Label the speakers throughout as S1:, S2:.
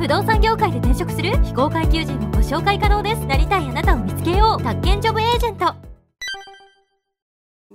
S1: 不動産業界で転職する非公開求人もご紹介可能ですなりたいあなたを見つけよう宅建ジョブエージェント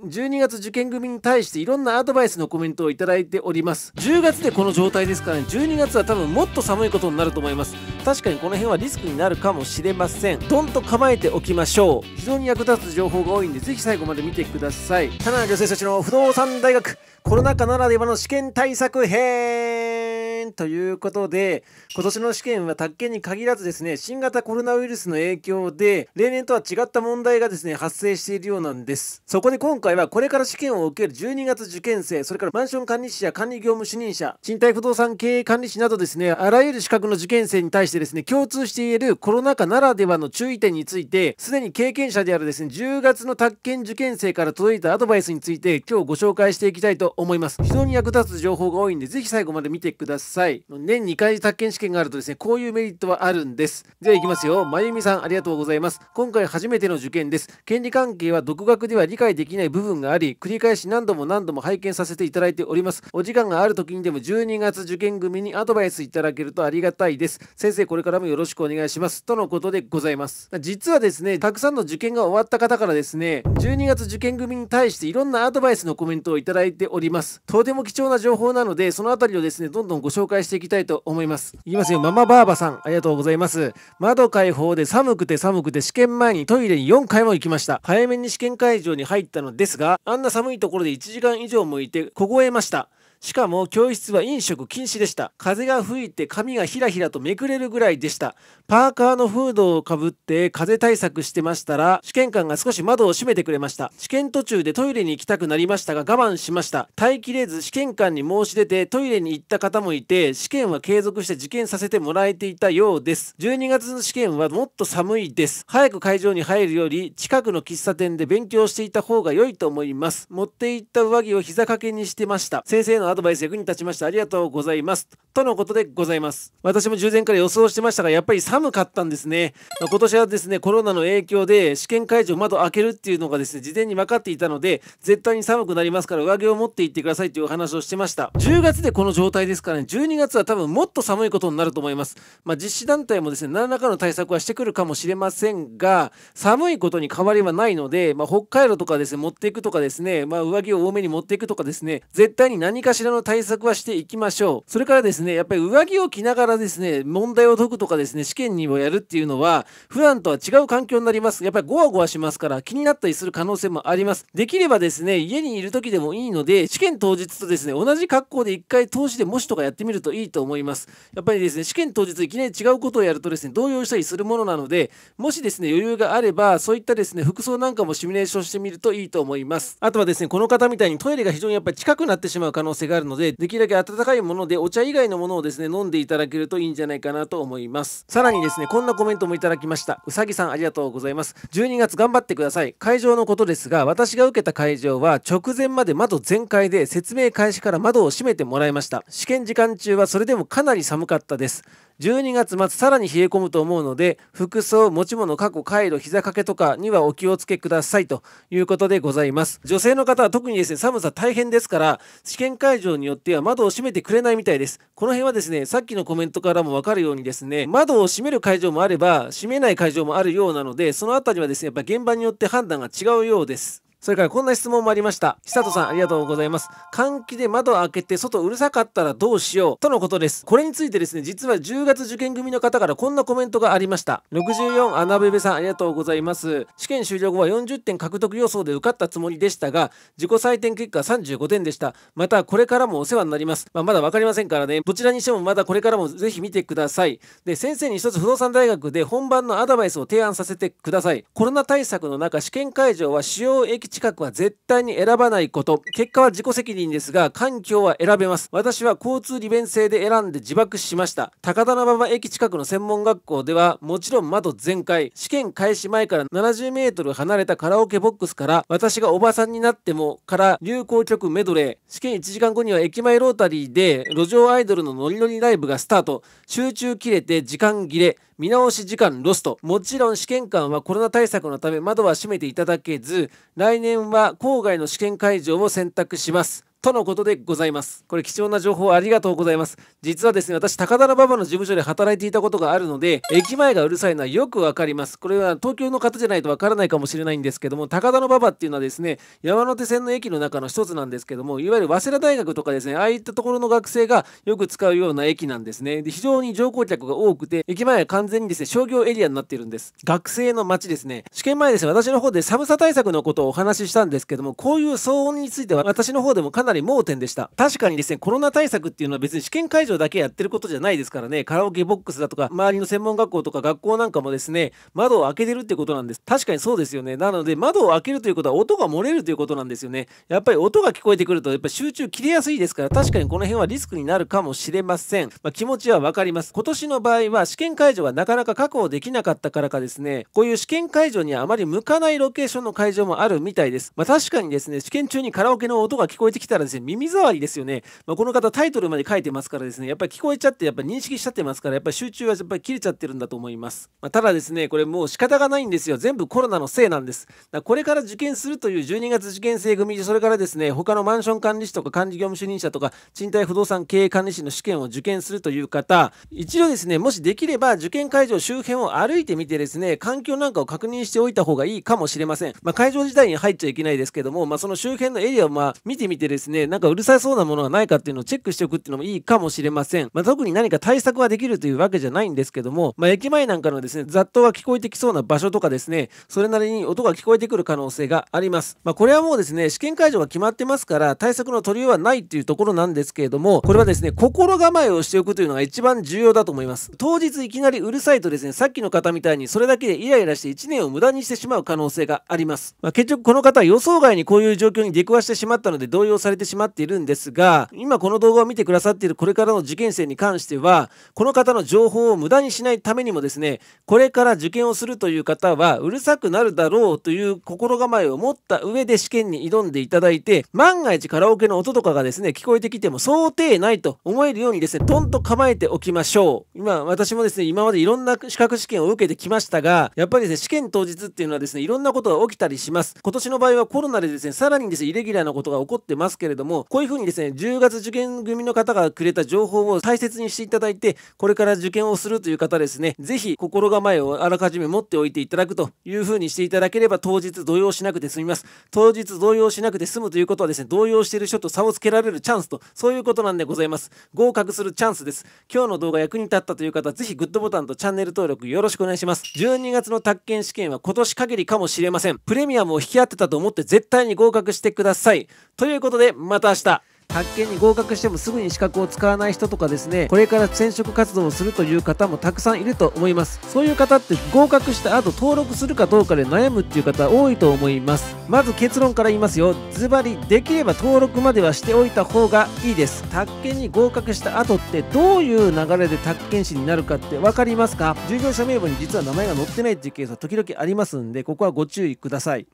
S1: 12月受験組に対していろんなアドバイスのコメントを頂いております10月でこの状態ですから、ね、12月は多分もっと寒いことになると思います確かにこの辺はリスクになるかもしれませんどんと構えておきましょう非常に役立つ情報が多いんでぜひ最後まで見てください田中女性たちの不動産大学コロナ禍ならではの試験対策編年ということで今年の試験は宅建に限らずですね新型コロナウイルスの影響で例年とは違った問題がですね発生しているようなんですそこで今回はこれから試験を受ける12月受験生それからマンション管理士や管理業務主任者賃貸不動産経営管理士などですねあらゆる資格の受験生に対してですね共通して言えるコロナ禍ならではの注意点についてすでに経験者であるですね10月の宅建受験生から届いたアドバイスについて今日ご紹介していきたいと思います非常に役立つ情報が多いんでぜひ最後まで見てくださいさい年2回宅建試験があるとですねこういうメリットはあるんですでは行きますよまゆみさんありがとうございます今回初めての受験です権利関係は独学では理解できない部分があり繰り返し何度も何度も拝見させていただいておりますお時間がある時にでも12月受験組にアドバイスいただけるとありがたいです先生これからもよろしくお願いしますとのことでございます実はですねたくさんの受験が終わった方からですね12月受験組に対していろんなアドバイスのコメントをいただいておりますとても貴重な情報なのでそのあたりをですねどんどんご紹介していきたいと思いますいきますよママバーバさんありがとうございます窓開放で寒くて寒くて試験前にトイレに4回も行きました早めに試験会場に入ったのですがあんな寒いところで1時間以上もいて凍えましたしかも教室は飲食禁止でした風が吹いて髪がひらひらとめくれるぐらいでしたパーカーのフードをかぶって風対策してましたら試験官が少し窓を閉めてくれました試験途中でトイレに行きたくなりましたが我慢しました耐えきれず試験官に申し出てトイレに行った方もいて試験は継続して受験させてもらえていたようです12月の試験はもっと寒いです早く会場に入るより近くの喫茶店で勉強していた方が良いと思います持って行った上着を膝掛けにしてました先生のアドバイス役に立ちましたありがとうございますとのことでございます。私も従前から予想してましたが、やっぱり寒かったんですね。まあ、今年はですね、コロナの影響で試験会場窓開けるっていうのがですね、事前に分かっていたので、絶対に寒くなりますから上着を持って行ってくださいというお話をしてました。10月でこの状態ですからね、12月は多分もっと寒いことになると思います。まあ、実施団体もですね、何らかの対策はしてくるかもしれませんが、寒いことに変わりはないので、まあ、北海道とかですね、持っていくとかですね、まあ、上着を多めに持っていくとかですね、絶対に何かしらの対策はしていきましょう。それからですね、ねやっぱり上着を着ながらですね問題を解くとかですね試験にもやるっていうのは普段とは違う環境になりますやっぱりゴワゴワしますから気になったりする可能性もありますできればですね家にいる時でもいいので試験当日とですね同じ格好で1回通しで模試とかやってみるといいと思いますやっぱりですね試験当日いきなり違うことをやるとですね動揺したりするものなのでもしですね余裕があればそういったですね服装なんかもシミュレーションしてみるといいと思いますあとはですねこの方みたいにトイレが非常にやっぱり近くなってしまう可能性があるのでできるだけ暖かいものでお茶以外ののものをですね飲んでいただけるといいんじゃないかなと思いますさらにですねこんなコメントもいただきましたうさぎさんありがとうございます12月頑張ってください会場のことですが私が受けた会場は直前まで窓全開で説明開始から窓を閉めてもらいました試験時間中はそれでもかなり寒かったです12月末さらに冷え込むと思うので服装持ち物過去回路膝掛けとかにはお気をつけくださいということでございます女性の方は特にですね寒さ大変ですから試験会場によっては窓を閉めてくれないみたいですここの辺はですね、さっきのコメントからもわかるようにですね、窓を閉める会場もあれば、閉めない会場もあるようなので、そのあたりはですね、やっぱ現場によって判断が違うようです。それからこんな質問もありました。久里さんありがとうございます。換気で窓を開けて外うるさかったらどうしようとのことです。これについてですね、実は10月受験組の方からこんなコメントがありました。64アナベベさんありがとうございます。試験終了後は40点獲得予想で受かったつもりでしたが、自己採点結果35点でした。またこれからもお世話になります。まあ、まだ分かりませんからね、どちらにしてもまだこれからもぜひ見てください。で、先生に一つ不動産大学で本番のアドバイスを提案させてください。コロナ対策の中、試験会場は使用近くは絶対に選ばないこと結果は自己責任ですが環境は選べます私は交通利便性で選んで自爆しました高田馬場駅近くの専門学校ではもちろん窓全開試験開始前から 70m 離れたカラオケボックスから私がおばさんになってもから流行曲メドレー試験1時間後には駅前ロータリーで路上アイドルのノリノリライブがスタート集中切れて時間切れ見直し時間ロストもちろん試験官はコロナ対策のため窓は閉めていただけず来年年は郊外の試験会場を選択しますとのことでございます。これ貴重な情報ありがとうございます。実はですね、私、高田馬場の事務所で働いていたことがあるので、駅前がうるさいのはよくわかります。これは東京の方じゃないとわからないかもしれないんですけども、高田馬場っていうのはですね、山手線の駅の中の一つなんですけども、いわゆる早稲田大学とかですね、ああいったところの学生がよく使うような駅なんですね。で非常に乗降客が多くて、駅前は完全にですね、商業エリアになっているんです。学生の街ですね。試験前ですね、私の方で寒さ対策のことをお話ししたんですけども、こういう騒音については私の方でもかなりり盲点でした確かにですねコロナ対策っていうのは別に試験会場だけやってることじゃないですからねカラオケボックスだとか周りの専門学校とか学校なんかもですね窓を開けてるってことなんです確かにそうですよねなので窓を開けるということは音が漏れるということなんですよねやっぱり音が聞こえてくるとやっぱ集中切れやすいですから確かにこの辺はリスクになるかもしれません、まあ、気持ちは分かります今年の場合は試験会場がなかなか確保できなかったからかですねこういう試験会場にはあまり向かないロケーションの会場もあるみたいですまあ、確かにですね試験中にカラオケの音が聞こえてきたたらですね耳障りですよね、まあ、この方タイトルまで書いてますからですねやっぱり聞こえちゃってやっぱり認識しちゃってますからやっぱり集中はやっぱり切れちゃってるんだと思います、まあ、ただですねこれもう仕方がないんですよ全部コロナのせいなんですだからこれから受験するという12月受験生組で、それからですね他のマンション管理士とか管理業務主任者とか賃貸不動産経営管理士の試験を受験するという方一度ですねもしできれば受験会場周辺を歩いてみてですね環境なんかを確認しておいた方がいいかもしれません、まあ、会場自体に入っちゃいけないですけども、まあ、その周辺のエリアをまあ見てみてですねですね、なんかうるさそうなものがないかっていうのをチェックしておくっていうのもいいかもしれません。まあ、特に何か対策はできるというわけじゃないんですけども、まあ、駅前なんかのですね、雑踏が聞こえてきそうな場所とかですね、それなりに音が聞こえてくる可能性があります。まあ、これはもうですね、試験会場が決まってますから、対策の取りようはないっていうところなんですけれども、これはですね、心構えをしておくというのが一番重要だと思います。当日いきなりうるさいとですね、さっきの方みたいにそれだけでイライラして1年を無駄にしてしまう可能性があります。まあ、結局この方は予想外にこういう状況に出くわしてしまったので動揺されれてしまっているんですが今この動画を見てくださっているこれからの受験生に関してはこの方の情報を無駄にしないためにもですねこれから受験をするという方はうるさくなるだろうという心構えを持った上で試験に挑んでいただいて万が一カラオケの音とかがですね聞こえてきても想定内と思えるようにですねトンと構えておきましょう今私もですね今までいろんな資格試験を受けてきましたがやっぱりですね試験当日っていうのはですねいろんなことが起きたりします今年の場合はコロナでですねさらにですねイレギュラーなことが起こってますけけれどもこういうふうにですね10月受験組の方がくれた情報を大切にしていただいてこれから受験をするという方ですね是非心構えをあらかじめ持っておいていただくというふうにしていただければ当日動揺しなくて済みます当日動揺しなくて済むということはですね動揺している人と差をつけられるチャンスとそういうことなんでございます合格するチャンスです今日の動画役に立ったという方ぜひグッドボタンとチャンネル登録よろしくお願いします12月の宅建試験は今年限りかもしれませんプレミアムを引き合ってたと思って絶対に合格してくださいということでまた明日発見に合格してもすぐに資格を使わない人とかですねこれから転職活動をするという方もたくさんいると思いますそういう方って合格した後登録するかどうかで悩むっていう方多いと思いますまず結論から言いますよズバリできれば登録まではしておいた方がいいです宅建に合格した後ってどういう流れで宅建士になるかって分かりますか従業者名簿に実は名前が載ってないっていうケースは時々ありますんでここはご注意ください